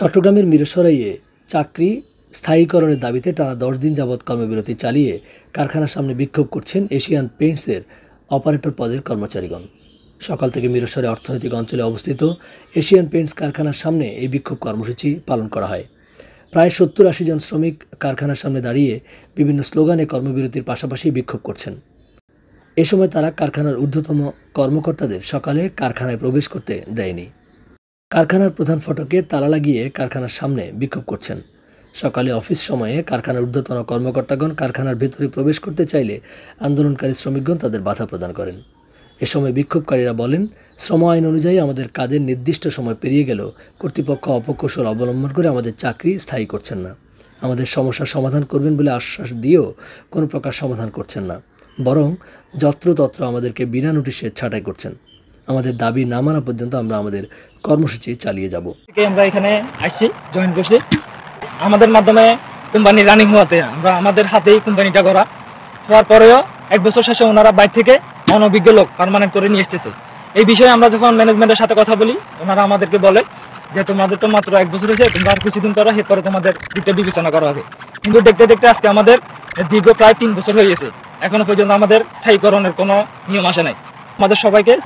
চট্টগ্রামের মিরসরাইয়ে চাকরি স্থায়ীকরণের দাবিতে টানা দশ দিন যাবৎ কর্মবিরতি চালিয়ে কারখানার সামনে বিক্ষোভ করছেন এশিয়ান পেইন্টসের অপারেটর পদের কর্মচারীগণ সকাল থেকে মিরসরে অর্থনৈতিক অঞ্চলে অবস্থিত এশিয়ান পেন্টস কারখানার সামনে এই বিক্ষোভ কর্মসূচি পালন করা হয় প্রায় সত্তর আশি জন শ্রমিক কারখানার সামনে দাঁড়িয়ে বিভিন্ন স্লোগানে কর্মবিরতির পাশাপাশি বিক্ষোভ করছেন এ সময় তারা কারখানার ঊর্ধ্বতম কর্মকর্তাদের সকালে কারখানায় প্রবেশ করতে দেয়নি কারখানার প্রধান ফটকে তালা লাগিয়ে কারখানার সামনে বিক্ষোভ করছেন সকালে অফিস সময়ে কারখানার ঊর্ধ্বতন কর্মকর্তাগণ কারখানার ভেতরে প্রবেশ করতে চাইলে আন্দোলনকারী শ্রমিকগণ তাদের বাধা প্রদান করেন এ সময় বিক্ষোভকারীরা বলেন শ্রম আইন অনুযায়ী আমাদের কাজের নির্দিষ্ট সময় পেরিয়ে গেল কর্তৃপক্ষ অপকৌশল অবলম্বন করে আমাদের চাকরি স্থায়ী করছেন না আমাদের সমস্যার সমাধান করবেন বলে আশ্বাস দিয়েও কোনো প্রকার সমাধান করছেন না বরং যত্রতত্র আমাদেরকে বিনা নোটিশে ছাঁটাই করছেন আমাদের দাবি না মানা পর্যন্ত আমরা আমাদের কর্মসূচি চালিয়ে যাব আমরা এখানে আসছি জয়েন করছি আমাদের মাধ্যমে কোম্পানি রানিং হওয়াতে আমরা আমাদের হাতেই কোম্পানিটা করা হওয়ার পরেও এক বছর শেষে ওনারা বাইর থেকে অনভিজ্ঞ লোক পারমানেন্ট করে নিয়ে এসতেছে এই বিষয়ে আমরা যখন ম্যানেজমেন্টের সাথে কথা বলি ওনারা আমাদেরকে বলে যে তোমাদের তো মাত্র এক বছর হয়েছে তোমরা আর কিছুদিন করো এরপরে তোমাদের দিতে বিবেচনা করা হবে কিন্তু দেখতে দেখতে আজকে আমাদের দীর্ঘ প্রায় তিন বছর হয়ে গেছে এখনো পর্যন্ত আমাদের স্থায়ীকরণের কোনো নিয়ম আসে নাই আমাদের সবাইকে